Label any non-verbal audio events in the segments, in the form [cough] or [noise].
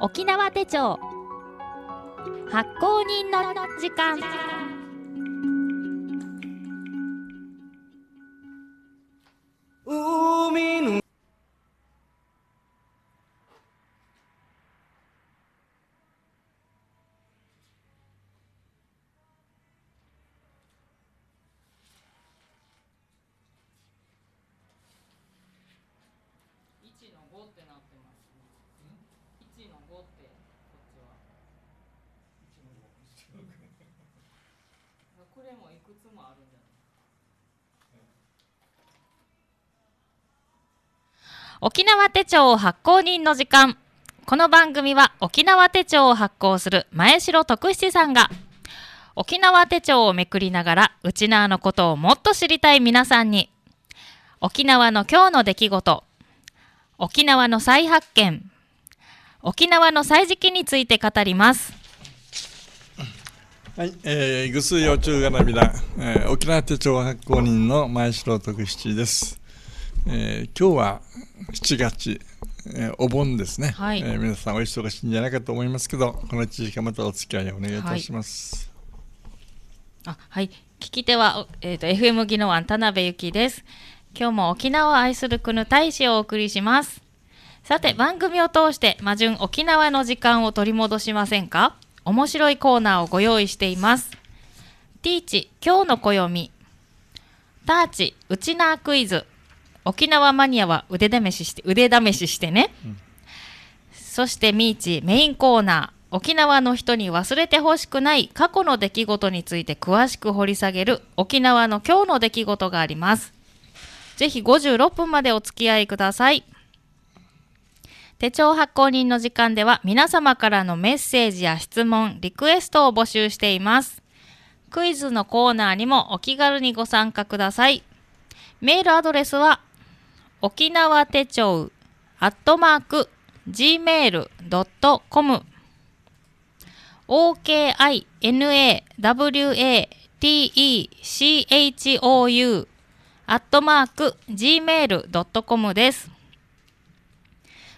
沖縄手帳発行人の時間沖縄手帳発行人の時間この番組は沖縄手帳を発行する前城徳七さんが沖縄手帳をめくりながら沖縄のことをもっと知りたい皆さんに沖縄の今日の出来事沖縄の再発見沖縄の歳時記について語ります。はい、えー、ぐすい幼虫がなびら、えー、沖縄手帳発行人の前城徳七です。えー、今日は7月、えー、お盆ですね、はい、えー、皆さんお忙しいんじゃないかと思いますけどこの1時間またお付き合いお願いいたします。はい、あはい聞き手は、えーと、と FM 技能案田辺由紀です。今日も沖縄を愛する国大使をお送りします。さて番組を通して魔順沖縄の時間を取り戻しませんか面白いコーナーをご用意しています。ティーチ今日の暦ターチウチナークイズ沖縄マニアは腕試しして腕試ししてね、うん、そしてミーチメインコーナー沖縄の人に忘れてほしくない過去の出来事について詳しく掘り下げる沖縄の今日の出来事がありますぜひ56分までお付き合いください手帳発行人の時間では皆様からのメッセージや質問リクエストを募集していますクイズのコーナーにもお気軽にご参加くださいメールアドレスは沖縄手帳アットマーク gmail.com okinawatechou アットマーク gmail.com です。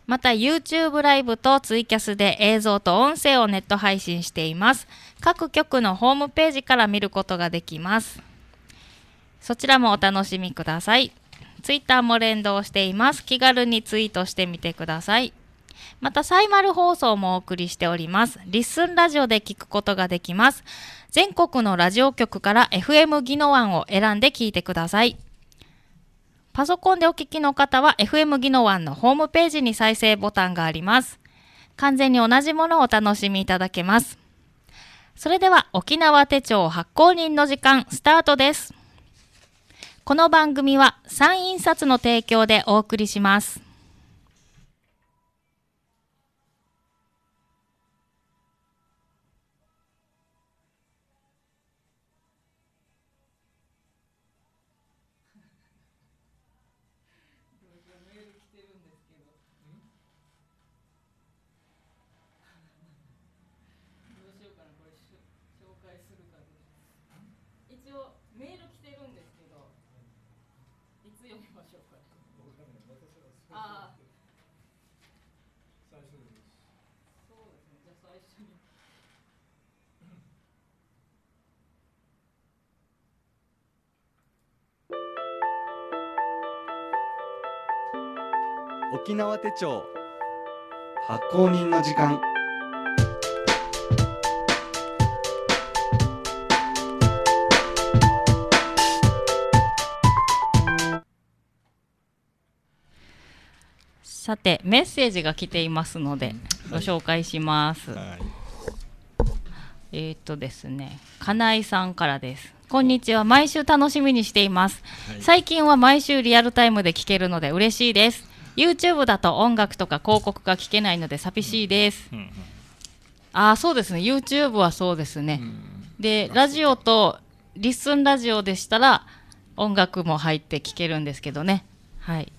また YouTube ライブとツイキャスで映像と音声をネット配信しています。各局のホームページから見ることができます。そちらもお楽しみください。ツイッターも連動しています。気軽にツイートしてみてください。また、サイマル放送もお送りしております。リッスンラジオで聞くことができます。全国のラジオ局から FM 技能案を選んで聞いてください。パソコンでお聞きの方は FM 技能案のホームページに再生ボタンがあります。完全に同じものをお楽しみいただけます。それでは沖縄手帳発行人の時間スタートです。この番組は3印刷の提供でお送りします。紹介するかす一応ああ最初そうですねじゃあ最初に [laughs] 沖縄手帳発行人の時間。さてメッセージが来ていますのでご紹介します。はいはい、えー、っとですね、金井さんからです。こんにちは。毎週楽しみにしています、はい。最近は毎週リアルタイムで聞けるので嬉しいです。YouTube だと音楽とか広告が聞けないので寂しいです。うんうんうん、ああ、そうですね。YouTube はそうですね。で、ラジオとリッスンラジオでしたら音楽も入って聴けるんですけどね。はい。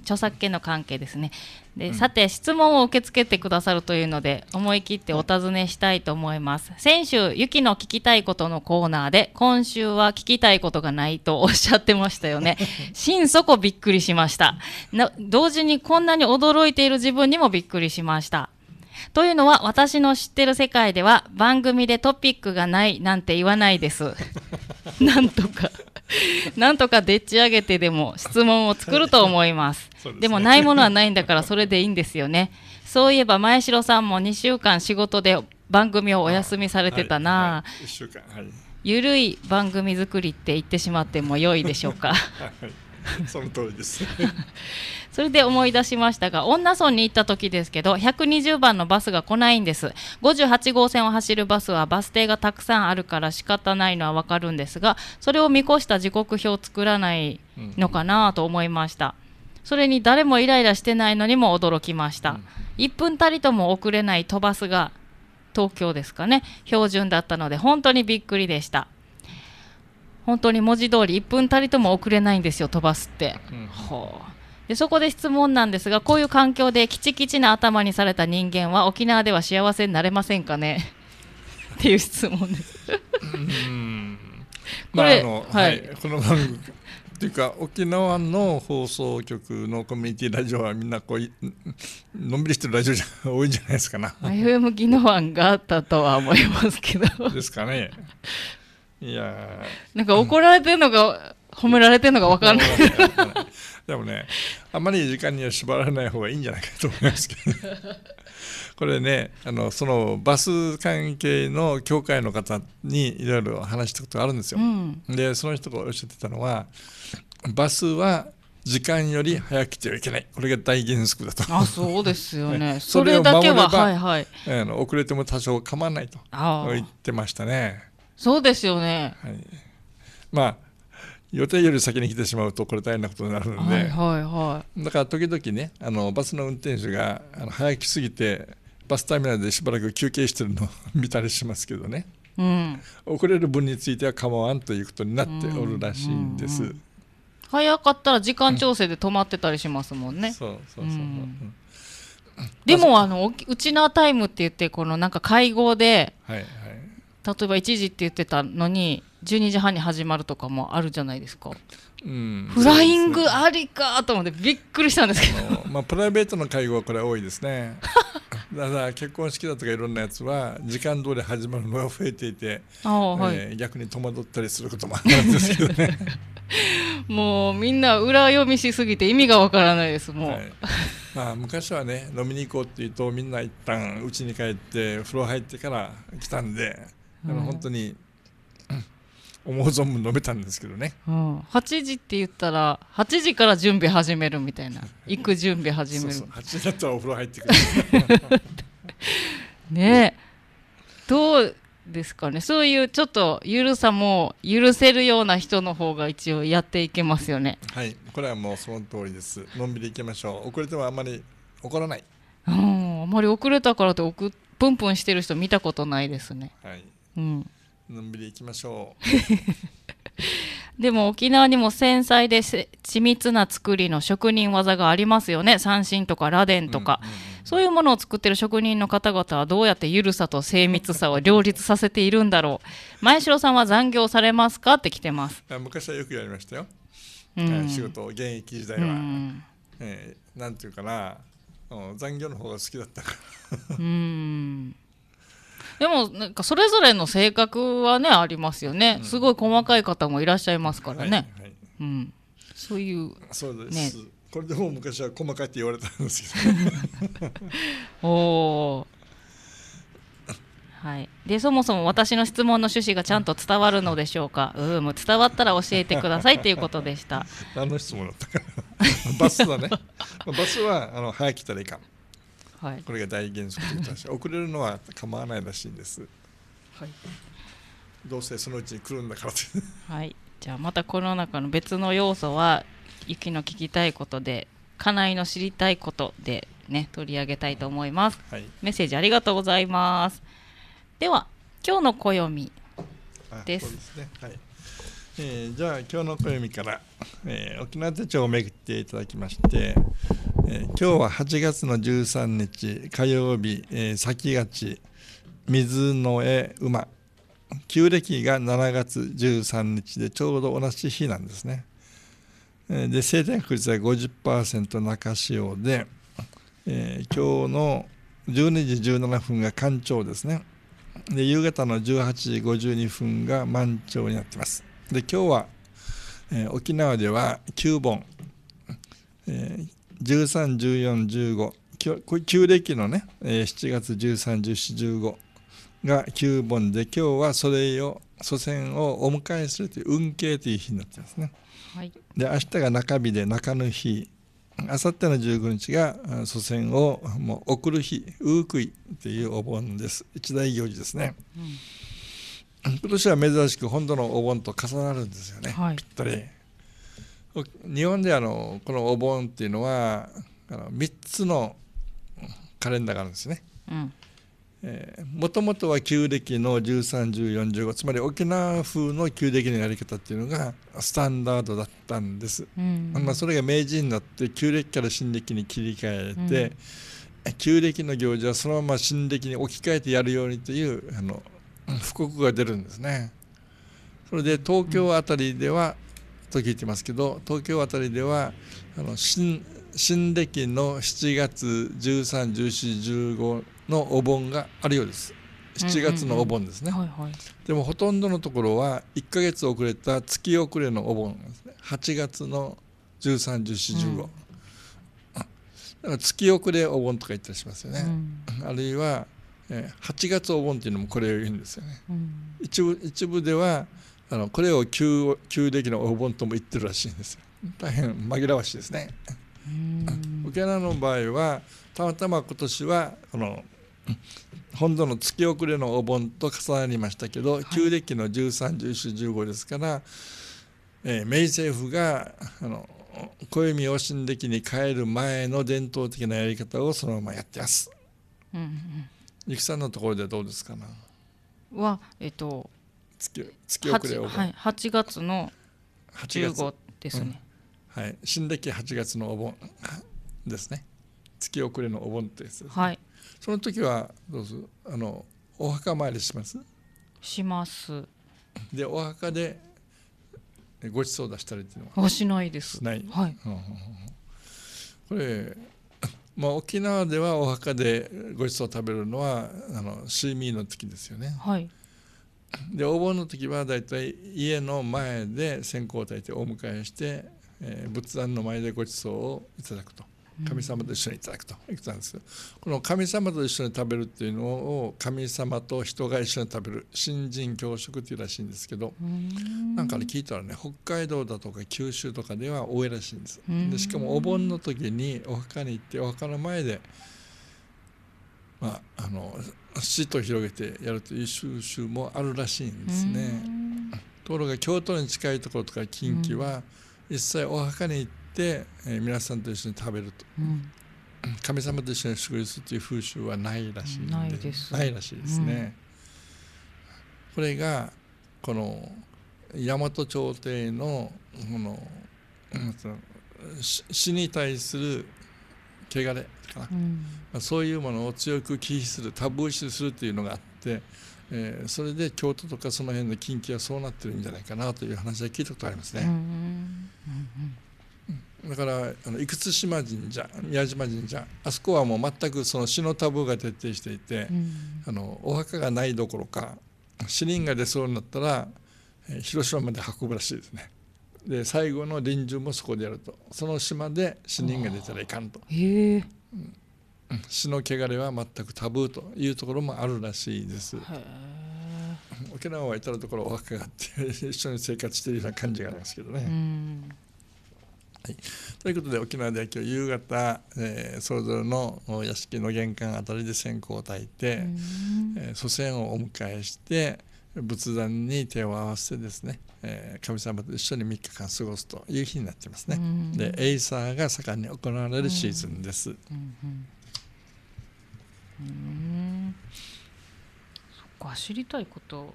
著作権の関係ですねで、うん、さて質問を受け付けてくださるというので思い切ってお尋ねしたいと思います先週ゆきの聞きたいことのコーナーで今週は聞きたいことがないとおっしゃってましたよね [laughs] 心底びっくりしました同時にこんなに驚いている自分にもびっくりしましたというのは私の知ってる世界では番組でトピックがないなんて言わないです [laughs] なんとか [laughs] なんとかでっち上げてでも質問を作ると思います。ででもないものはないんだからそれでいいんですよね。そういえば前城さんも2週間仕事で番組をお休みされてたな。はいはい、ゆるい番組作りって言ってしまっても良いでしょうか。[laughs] はい [laughs] その通りです [laughs] それで思い出しましたが恩納村に行った時ですけど120番のバスが来ないんです58号線を走るバスはバス停がたくさんあるから仕方ないのはわかるんですがそれを見越した時刻表を作らないのかなと思いました、それに誰もイライラしてないのにも驚きました、1分たりとも遅れない飛ばすが東京ですかね標準だったので本当にびっくりでした本当に文字通り1分たりとも遅れないんですよ飛ばすって、うん、でそこで質問なんですがこういう環境できちきちな頭にされた人間は沖縄では幸せになれませんかね [laughs] っていう質問です [laughs] こはい、この番組っていうか沖縄の放送局のコミュニティラジオはみんなこうのんびりしてるラジオじゃ多いんじゃないですかな FM 技能案があったとは思いますけどですかねいやなんか怒られてるのか、褒められてるのか分からないでもねあまり時間には縛られない方がいいんじゃないかと思いますけど [laughs] これねあのそのバス関係の協会の方にいろいろ話したことがあるんですよ、うん、でその人がおっしゃってたのはバスは時間より早く来てはいけないこれが大原則だとあそうですよねね、[laughs] それだけははいはい、あの遅れても多少構わないと言ってましたねそうですよね、はい、まあ予定より先に来てしまうとこれ大変なことになるので、はいはいはい、だから時々ねあのバスの運転手があの早きすぎてバスターミナルでしばらく休憩してるのを [laughs] 見たりしますけどね、うん、遅れる分については構わんということになっておるらしいんです。うんうんうん、早かったら時間調整で止まってたりしますもんね。そうそうそう、うん、でもあのウチナータイムって言ってこのなんか会合で、はいはい例えば1時って言ってたのに12時半に始まるとかもあるじゃないですか、うん、フライングありかと思ってびっくりしたんですけど、まあ、プライベートの会合はこれ多いですね [laughs] だから結婚式だとかいろんなやつは時間通り始まるのが増えていて、はい、えー、逆に戸惑ったりすることもあるんですけどね [laughs] もうみんな裏読みしすぎて意味がわからないですもう、はい、まあ、昔はね飲みに行こうっていうとみんな一旦家に帰って風呂入ってから来たんで。あの本当に思う存分述べたんですけどね、うん、8時って言ったら8時から準備始めるみたいな [laughs] 行く準備始めるそ8時だったらお風呂入ってくる [laughs] ねどうですかねそういうちょっと緩さも許せるような人の方が一応やっていけますよねはいこれはもうその通りですのんびりいきましょう遅れてもあんまり怒らないうんあまり遅れたからってぷんぷんしてる人見たことないですねはいうん、のんびりいきましょう [laughs] でも沖縄にも繊細で緻密な作りの職人技がありますよね三振とか螺鈿とか、うんうんうん、そういうものを作ってる職人の方々はどうやってゆるさと精密さを両立させているんだろう前城さんは残業されますかって来てます昔はよくやりましたよ、うん、仕事現役時代は、うん、えー、なんていうかな残業の方が好きだったからうんでもなんかそれぞれの性格はねありますよね、うん、すごい細かい方もいらっしゃいますからね、はいはい、うん、そういうそうです、ね、これでも昔は細かいって言われたんですけど [laughs] おおはい、でそもそも私の質問の趣旨がちゃんと伝わるのでしょうか、うん、伝わったら教えてくださいということでした。何の質問だったかバスだね、バスはあの早く来たらいいかん。はい、これが大原則とい遅れるのは構わないらしいんです、はい、どうせそのうち来るんだからってはいじゃあまたコロナ禍の別の要素は雪の聞きたいことで家内の知りたいことでね取り上げたいと思います、はい、メッセージありがとうございますでは今日の暦ですですねはいえー、じゃあ今日の暦から、えー、沖縄手帳をめぐっていただきまして今日は8月の13日火曜日、えー、先がち水の絵馬旧暦が7月13日でちょうど同じ日なんですね。えー、で晴天確率は50%中潮で、えー、今日の12時17分が干潮ですね。で夕方の18時52分が満潮になってます。で今日は、えー、沖縄では9本、えー13、14、15旧暦のね、7月13、14、15が9本で今日はそれを祖先をお迎えするという運慶という日になってますね。はい、で明日が中日で中の日あさっての15日が祖先をもう送る日ウークイというお盆です一大行事ですね、うん、今年は珍しく本土のお盆と重なるんですよね、はい、ぴったり日本であのこのお盆っていうのはあの3つのカレンダーがあるんですね。もともとは旧暦の1 3 1 4十5つまり沖縄風の旧暦のやり方っていうのがスタンダードだったんです、うんうん、まあ、それが明治になって旧暦から新暦に切り替えて、うん、旧暦の行事はそのまま新暦に置き換えてやるようにというあの布告が出るんですね。それで東京あたりでは、と聞いてますけど東京辺りではあの新新暦の7月131415のお盆があるようです7月のお盆ですねでもほとんどのところは1か月遅れた月遅れのお盆なですね8月の131415、うん、だから月遅れお盆とか言ったりしますよね、うん、あるいは、えー、8月お盆っていうのもこれを言うんですよね、うん、一部一部ではあのこれを旧旧暦のお盆とも言ってるらしいんです大変紛らわしいですね沖縄の場合はたまたま今年はこの本土の月遅れのお盆と重なりましたけど、はい、旧暦の131415ですから、えー、明治政府があの暦を新暦に変える前の伝統的なやり方をそのままやってます。うんうん、ゆきさんのところでどうですかなは、えっと、月月遅れを 8,、はい、8月の15ですね、うん、はい新暦8月のお盆ですね月遅れのお盆ってやつです、ね、はいその時はどうぞあのお墓参りしますしますでお墓でごちそう出したりっていうのはしないですない、はい、うんうん、これ [coughs] まあ、沖縄ではお墓でごちそう食べるのはあのシーミーの時ですよね。はい、でお盆の時はだいたい家の前で線香を焚いてお迎えして、えー、仏壇の前でごちそうをいただくと神様と一緒にいただくと言ってたんですけどこの神様と一緒に食べるっていうのを神様と人が一緒に食べる新人教職っていうらしいんですけどなんかね聞いたらね北海道だとか九州とかでは多いらしいんですでしかもお盆の時にお墓に行ってお墓の前でまああの足と広げてやるという収集もあるらしいんですね。ところが京都に近いところとか近畿は、一切お墓に行って、えー、皆さんと一緒に食べると、うん、神様と一緒に祝日という風習はないらしいんでないらしいですね。うん、これがこの大和朝廷のこの死に対する汚れかな、うん、まあ、そういうものを強く忌避するタブー視するというのがあって、えー、それで京都とかその辺の近畿はそうなってるんじゃないかなという話は聞いたことありますね。うんうん、だからあの生島神社宮島神社あそこはもう全くその死のタブーが徹底していて、あのお墓がないどころか死人が出そうになったら、えー、広島まで運ぶらしいですね。で最後の臨終もそこでやるとその島で死人が出たらいかんと、うん、死の汚れは全くタブーというところもあるらしいです。沖縄は至る所お墓があって一緒に生活しているような感じがありますけどね。はい、ということで沖縄では今日夕方、えー、それぞれの屋敷の玄関あたりで線香を焚いて、えー、祖先をお迎えして仏壇に手を合わせてですね、えー、神様と一緒に3日間過ごすという日になってますね、うん、でエイサーが盛んに行われるシーズンです、うんうん、そっか知りたいこと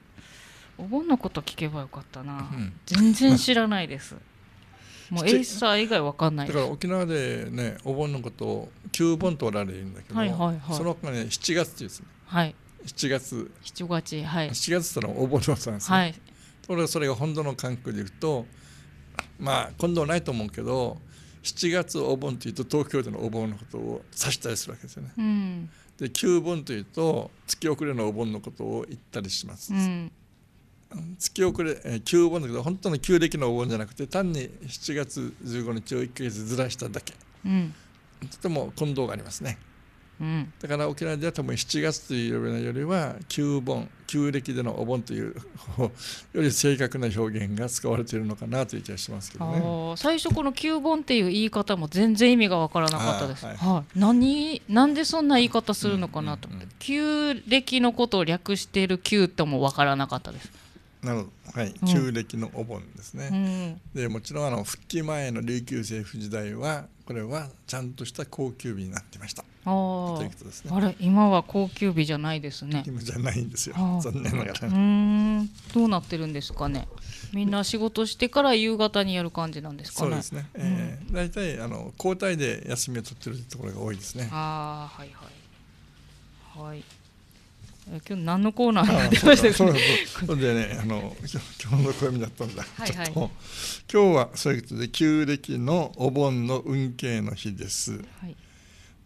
お盆のこと聞けばよかったな、全然知らないです、[laughs] もうエイサー以外わかんないだから沖縄でねお盆のことを旧盆とおられるんだけど、はいはいはい、その他ね7月っていうですね、はい7月7月はい7月そのお盆のっんですね、はい、ところそれが本土の感覚でいくとまあ今度はないと思うけど7月お盆というと東京でのお盆のことを指したりするわけですよね。うん、で旧盆というと月遅れのお盆のことを言ったりします。うん、月遅れ、えー、旧盆だけど本当の旧暦のお盆じゃなくて単に7月15日を1か月ずらしただけ、うん、とても混同がありますね。うん、だから沖縄では多分7月というなよりは旧盆旧暦でのお盆というより正確な表現が使われているのかなという気がしますけどね最初この旧盆っていう言い方も全然意味が分からなかったです、はい、は何なんでそんな言い方するのかなと思って、うんうん、旧暦のことを略している旧とも分からなかったですなるほど、はい、旧暦のお盆ですね、うん、でもちろんあの復帰前の琉球政府時代はこれはちゃんとした高級日になってましたああ、ね。あれ今は高級日じゃないですね。今じゃないんですよ。残念ながら。うんどうなってるんですかね。みんな仕事してから夕方にやる感じなんですかね。そうですね。えー、うん、大体あの交代で休みを取ってるところが多いですね。ああはいはいはい。今日何のコーナーが出ましたか、ね。それでね、あの今日の暦だったんだ。はいはい、今日はそういうことで旧暦のお盆の運慶の日です。はい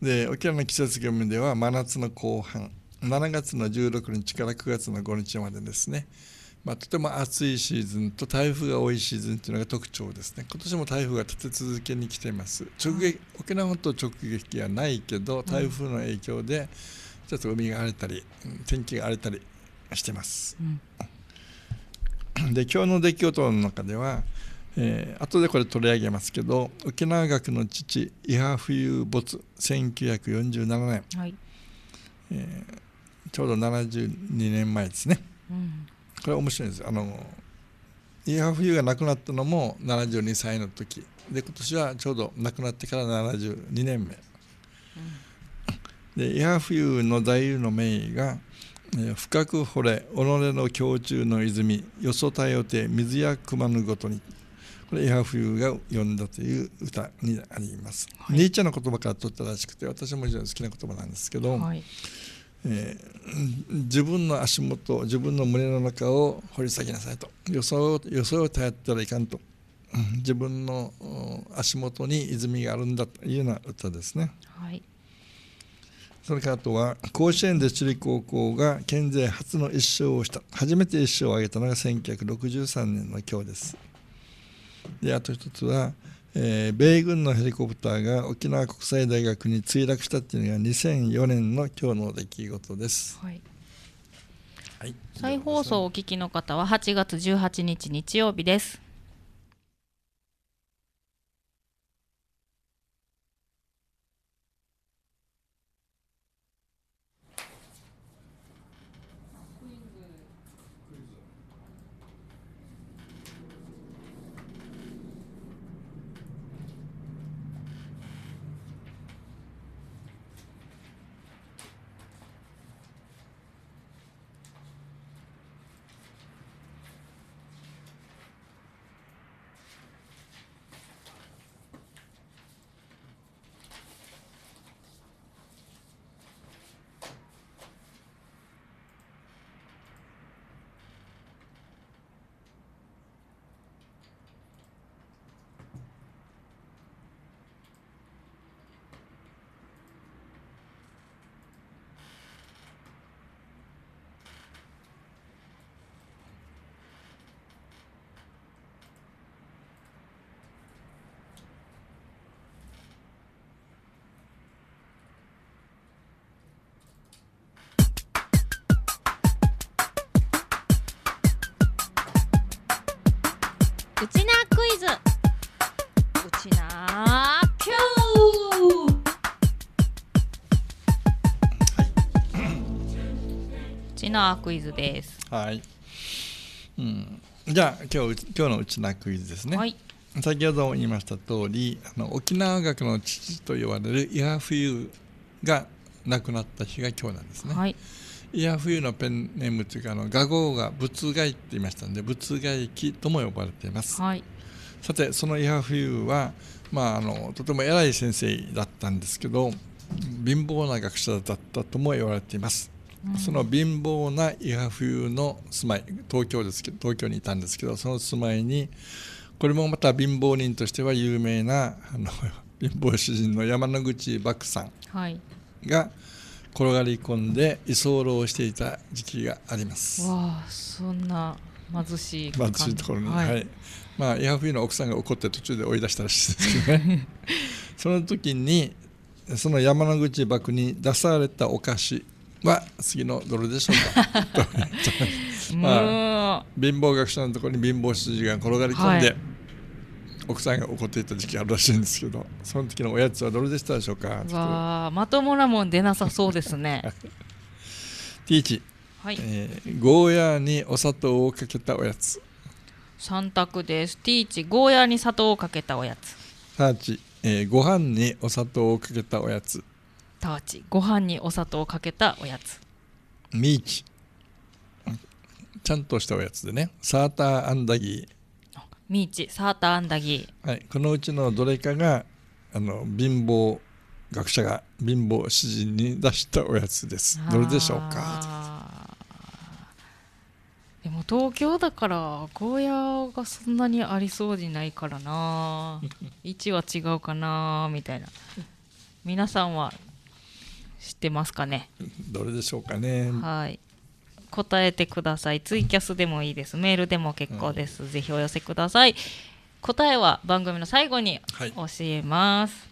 で沖縄の季節業務では真夏の後半7月の16日から9月の5日までですね、まあ、とても暑いシーズンと台風が多いシーズンというのが特徴ですね今年も台風が立て続けに来ています直撃沖縄本島直撃はないけど台風の影響でちょっと海が荒れたり天気が荒れたりしてます、うん、で今日の出来事の中ではえー、後でこれ取り上げますけど沖縄学の父伊波冬没1947年、はいえー、ちょうど72年前ですね、うん、これ面白いですあの伊波冬が亡くなったのも72歳の時で今年はちょうど亡くなってから72年目、うん、で伊波冬の座右の名義が深く掘れ己の胸中の泉よそたよて水や熊のごとにこれ「イハ冬が呼んだ」という歌にあります、はい、ネイチャーの言葉から取ったらしくて私も非常に好きな言葉なんですけど、はい、えー、自分の足元自分の胸の中を掘り下げなさいと予想を予想を頼ったらいかんと、自分の足元に泉があるんだというような歌ですね。はいそれからあとは甲子園で地理高校が県勢初の1勝をした初めて1勝を挙げたのが1963年の今日です。であと一つは、えー、米軍のヘリコプターが沖縄国際大学に墜落したっていうのが2004年の今日の出来事です。はいはい、再放送をお聞きの方は8月18日日曜日です。なクイズです。はい。うん。じゃあ今日今日のうちなクイズですね。はい。先ほども言いました通り、あの沖縄学の父と呼ばれるイハフユが亡くなった日が今日なんですね。はい。イヤフユのペンネームというかあの画号が仏外って言いましたんで仏外記とも呼ばれています。はい。さてそのイハフユはまああのとても偉い先生だったんですけど。貧乏な学者だったとも言われていますその貧乏な伊賀冬の住まい東京ですけど東京にいたんですけどその住まいにこれもまた貧乏人としては有名なあの [laughs] 貧乏主人の山之口漠さんが転がり込んで居候していた時期があります。わあそんな貧しい貧しいところに、はい、はい、まあ伊賀冬の奥さんが怒って途中で追い出したらしいですけどね [laughs] その時にその山之口漠に出されたお菓子まあ、次のどれでしょうか [laughs] まあ、貧乏学者のところに貧乏筋が転がり込んで、はい、奥さんが怒っていた時期あるらしいんですけどその時のおやつはどれでしたでしょうかわまともなもん出なさそうですね [laughs] ティーチ、はいえー、ゴーヤーにお砂糖をかけたおやつ3択ですティーチゴーヤーに砂糖をかけたおやつサーチ、えー、ご飯にお砂糖をかけたおやつターチご飯にお砂糖をかけたおやつミーチちゃんとしたおやつでねサーターアンダギーミーチサーターアンダギー、はい、このうちのどれかがあの貧乏学者が貧乏詩人に出したおやつですどれでしょうかでも東京だからゴーヤがそんなにありそうにないからな [laughs] 位置は違うかなみたいな皆さんは知ってますかねどれでしょうかねはい答えてくださいツイキャスでもいいですメールでも結構です、うん、ぜひお寄せください答えは番組の最後に教えます、はい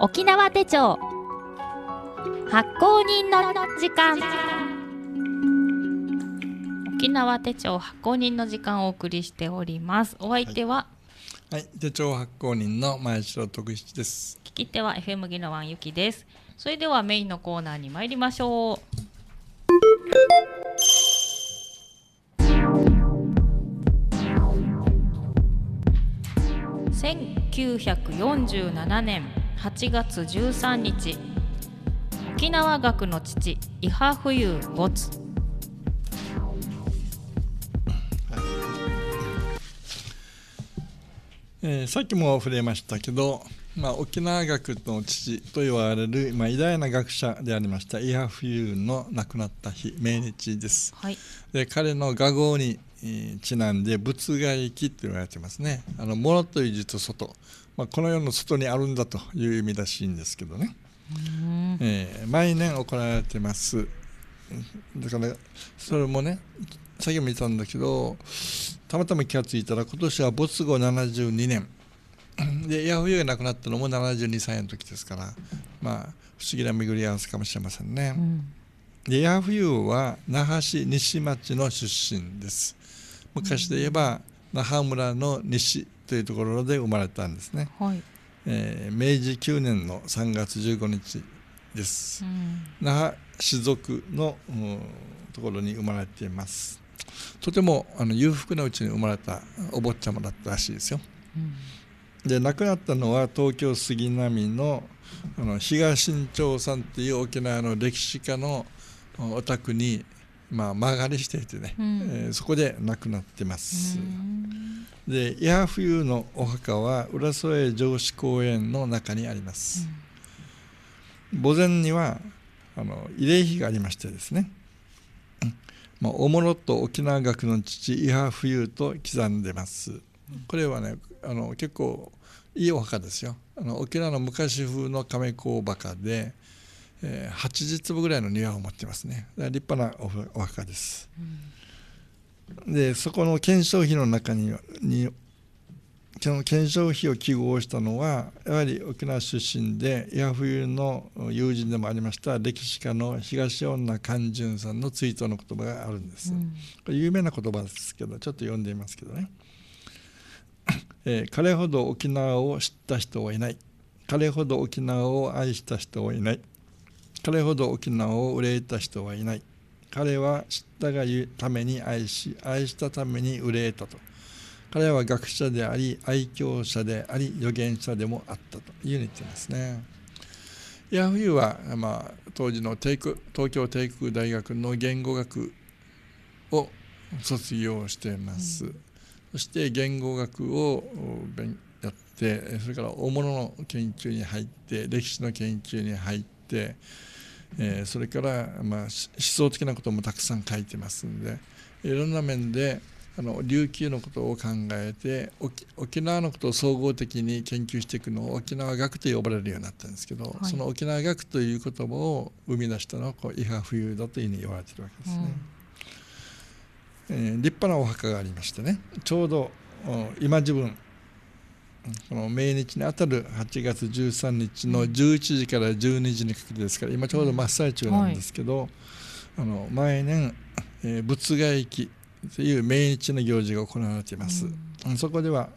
沖縄手帳発行人の時間沖縄手帳発行人の時間をお送りしておりますお相手は、はい、はい、手帳発行人の前城徳七です聞き手は FM ギノワンゆきですそれではメインのコーナーに参りましょう1947年8月13日沖縄学の父伊波冬没えー、さっきも触れましたけど、まあ、沖縄学の父と言われる、まあ、偉大な学者でありました伊波冬の亡くなった日命日です、はい、で彼の画号にえちなんで仏外記と言われてますねあの物という術外まあ、この世の外にあるんだという意味らしいんですけどね、えー、毎年行われてますだからそれもね先も見たんだけどたまたま気が付いたら今年は没後72年 [coughs] でヤフユが亡くなったのも72歳の時ですからまあ不思議な巡り合わせかもしれませんね、うん、でヤフユは那覇市西町の出身です昔で言えば、うん那覇村の西というところで生まれたんですね、はい、えー、明治9年の3月15日です、うん、那覇氏族のところに生まれていますとてもあの裕福なうちに生まれたお坊ちゃまだったらしいですよ、うん、で亡くなったのは東京杉並のあの東新潮さんっていう沖縄の歴史家のお宅にまあ、曲がりしていてね、うん、えー、そこで亡くなってます。で伊波冬のお墓は浦添城址公園の中にあります。墓前にはあの慰霊碑がありましてですね、まあ、おもろと沖縄学の父伊波冬と刻んでます。これはねあの結構いいお墓ですよあの沖縄の昔風の亀甲墓でえー、坪ぐらいの庭を持ってますね立派なお墓です、うん、でそこの顕彰碑の中ににその顕彰碑を記号したのはやはり沖縄出身でヤ冬の友人でもありました歴史家の東女勘順さんの追悼の言葉があるんです、うん、有名な言葉ですけどちょっと読んでみますけどね、えー、彼ほど沖縄を知った人はいない彼ほど沖縄を愛した人はいない彼ほど沖縄を憂いた人はいない彼は知ったがゆために愛し愛したために憂えたと彼は学者であり愛嬌者であり預言者でもあったというふうに言ってますねヤフーは、まあ、当時の帝国東京帝国大学の言語学を卒業しています、うん、そして言語学をやってそれから大物の研究に入って歴史の研究に入ってえー、それから、まあ、思想的なこともたくさん書いてますんでいろんな面であの琉球のことを考えて沖縄のことを総合的に研究していくのを沖縄学と呼ばれるようになったんですけど、はい、その沖縄学という言葉を生み出したのはこう伊波冬だというふうに言われてるわけですね、うん、えー、立派なお墓がありましてねちょうど今自分この命日にあたる8月13日の11時から12時にかけてですから今ちょうど真っ最中なんですけど、はい、あの毎年、えー、仏外記という命日の行事が行われています。うん、そこでは、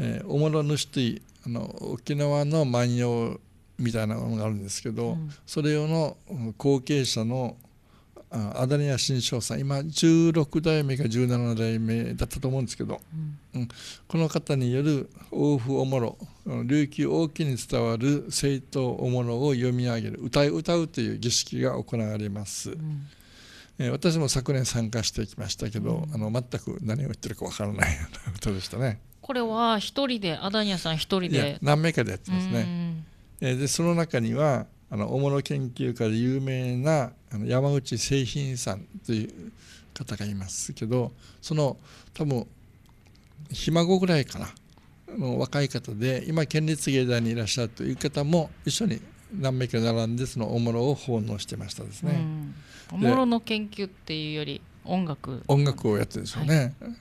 えー、おもろ主というあの沖縄の万葉みたいなものがあるんですけど、うん、それ用の後継者のアダニア新章さん今16代目か17代目だったと思うんですけど、うん、うん、この方による王府おもろ琉球王家に伝わる政党おもろを読み上げる歌い歌うという儀式が行われます、うん、えー、私も昨年参加してきましたけど、うん、あの全く何を言ってるかわからないような [laughs] 歌でしたねこれは一人でアダニアさん一人で何名かでやってますね、えー、でその中にはあのおもろ研究家で有名なあの山口製品さんという方がいますけどその多分ひ孫ぐらいからの若い方で今県立芸大にいらっしゃるという方も一緒に何名か並んでそのおもろを奉納してましたですね。おもろの研究っていうより音楽音楽をやってるんですよね。はい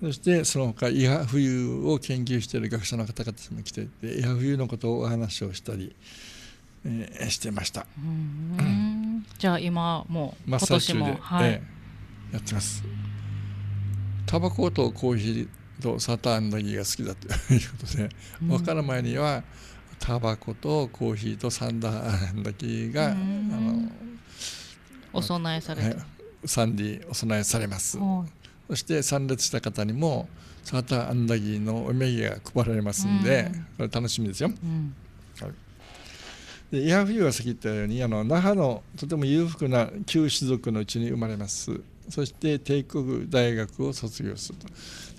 そしてそのほか伊波冬を研究している学者の方々も来ていて伊波冬のことをお話をしたり、えー、してました。うんじゃあ今もう今年も、はいええ、やってます。タバコとコーヒーとサターアンダギーが好きだということで、うん、分かる前にはタバコとコーヒーとサンダーの木が、うん、あのお供えされる、サンディお供えされます。そして参列した方にもサーターアンダギーのお土産が配られますんで、うん、楽しみですよ。はいでイハフユっ先言ったようにあの那覇のとても裕福な旧士族のうちに生まれますそして帝国大学を卒業する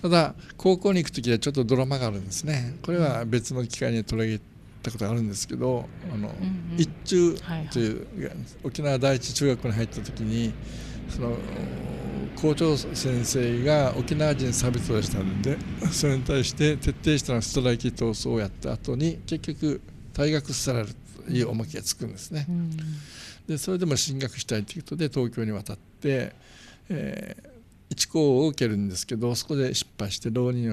とただ高校に行く時はちょっとドラマがあるんですねこれは別の機会に取り上げたことがあるんですけどあの、一中という、はいはい、沖縄第一中学に入った時にその校長先生が沖縄人差別をしたんでそれに対して徹底したストライキ闘争をやった後に結局退学されるいう重きがつくんですね。でそれでも進学したいということで東京に渡って、えー、一校を受けるんですけどそこで失敗して浪人を。